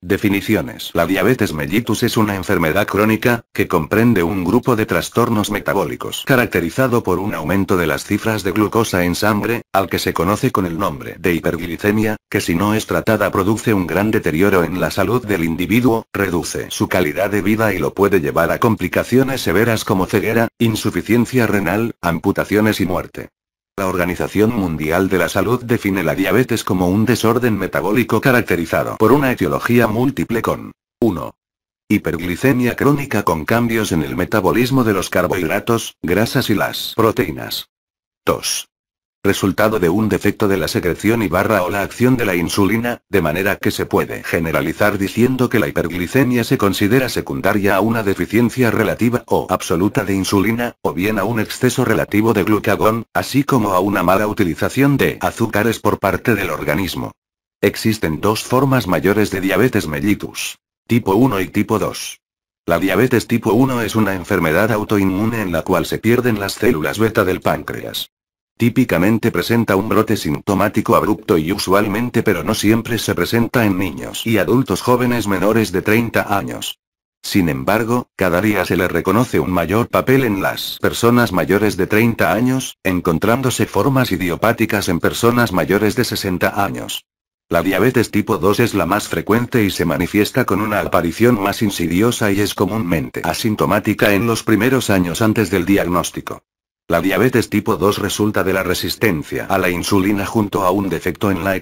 Definiciones. La diabetes mellitus es una enfermedad crónica, que comprende un grupo de trastornos metabólicos caracterizado por un aumento de las cifras de glucosa en sangre, al que se conoce con el nombre de hiperglicemia, que si no es tratada produce un gran deterioro en la salud del individuo, reduce su calidad de vida y lo puede llevar a complicaciones severas como ceguera, insuficiencia renal, amputaciones y muerte. La Organización Mundial de la Salud define la diabetes como un desorden metabólico caracterizado por una etiología múltiple con 1. Hiperglicemia crónica con cambios en el metabolismo de los carbohidratos, grasas y las proteínas. 2 resultado de un defecto de la secreción y barra o la acción de la insulina, de manera que se puede generalizar diciendo que la hiperglicemia se considera secundaria a una deficiencia relativa o absoluta de insulina, o bien a un exceso relativo de glucagón, así como a una mala utilización de azúcares por parte del organismo. Existen dos formas mayores de diabetes mellitus. Tipo 1 y tipo 2. La diabetes tipo 1 es una enfermedad autoinmune en la cual se pierden las células beta del páncreas. Típicamente presenta un brote sintomático abrupto y usualmente pero no siempre se presenta en niños y adultos jóvenes menores de 30 años. Sin embargo, cada día se le reconoce un mayor papel en las personas mayores de 30 años, encontrándose formas idiopáticas en personas mayores de 60 años. La diabetes tipo 2 es la más frecuente y se manifiesta con una aparición más insidiosa y es comúnmente asintomática en los primeros años antes del diagnóstico. La diabetes tipo 2 resulta de la resistencia a la insulina junto a un defecto en la